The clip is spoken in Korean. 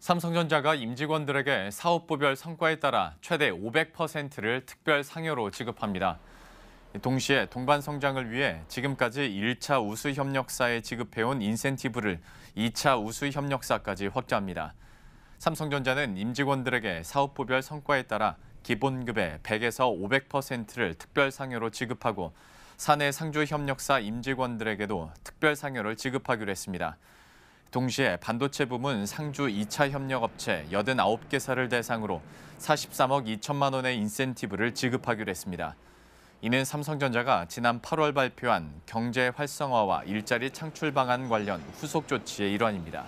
삼성전자가 임직원들에게 사업부별 성과에 따라 최대 500%를 특별 상여로 지급합니다. 동시에 동반 성장을 위해 지금까지 1차 우수 협력사에 지급해온 인센티브를 2차 우수 협력사까지 확대합니다. 삼성전자는 임직원들에게 사업부별 성과에 따라 기본급의 100에서 500%를 특별 상여로 지급하고 사내 상주 협력사 임직원들에게도 특별 상여를 지급하기로 했습니다. 동시에 반도체 부문 상주 2차 협력업체 89개사를 대상으로 43억 2천만 원의 인센티브를 지급하기로 했습니다. 이는 삼성전자가 지난 8월 발표한 경제 활성화와 일자리 창출 방안 관련 후속 조치의 일환입니다.